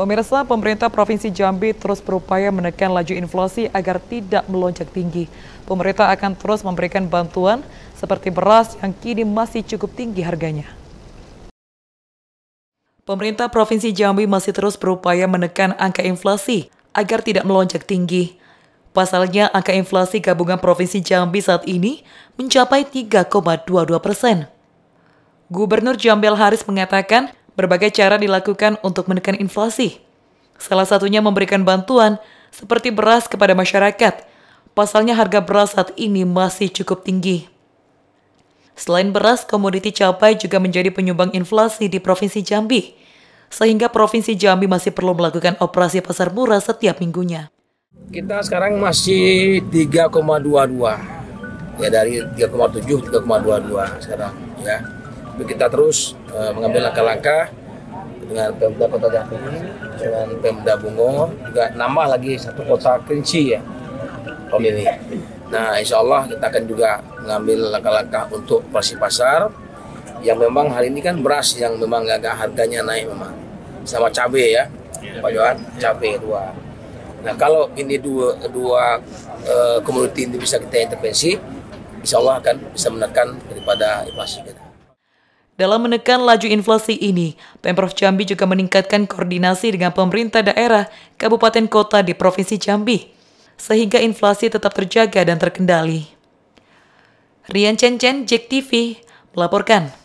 Pemirsa, pemerintah Provinsi Jambi terus berupaya menekan laju inflasi agar tidak melonjak tinggi. Pemerintah akan terus memberikan bantuan seperti beras yang kini masih cukup tinggi harganya. Pemerintah Provinsi Jambi masih terus berupaya menekan angka inflasi agar tidak melonjak tinggi. Pasalnya, angka inflasi gabungan Provinsi Jambi saat ini mencapai 3,22 persen. Gubernur Jambil Haris mengatakan berbagai cara dilakukan untuk menekan inflasi. Salah satunya memberikan bantuan seperti beras kepada masyarakat. Pasalnya harga beras saat ini masih cukup tinggi. Selain beras, komoditi capai juga menjadi penyumbang inflasi di Provinsi Jambi. Sehingga Provinsi Jambi masih perlu melakukan operasi pasar murah setiap minggunya. Kita sekarang masih 3,22. Ya dari 3,7 3,22 sekarang ya kita terus uh, mengambil langkah-langkah dengan Pemda Kota Jambi, dengan Pemda Bungo, juga nambah lagi satu kota Kerinci ya tahun ini. Nah, insya Allah kita akan juga mengambil langkah-langkah untuk operasi pasar yang memang hari ini kan beras yang memang agak harganya naik memang sama cabai ya, Pak Johan, cabai dua. Nah, kalau ini dua dua uh, komoditi ini bisa kita intervensi, insya Allah akan bisa menekan daripada inflasi kita. Dalam menekan laju inflasi ini, Pemprov Jambi juga meningkatkan koordinasi dengan pemerintah daerah, kabupaten kota di Provinsi Jambi, sehingga inflasi tetap terjaga dan terkendali. Rian Chen Chen, JEK TV, melaporkan.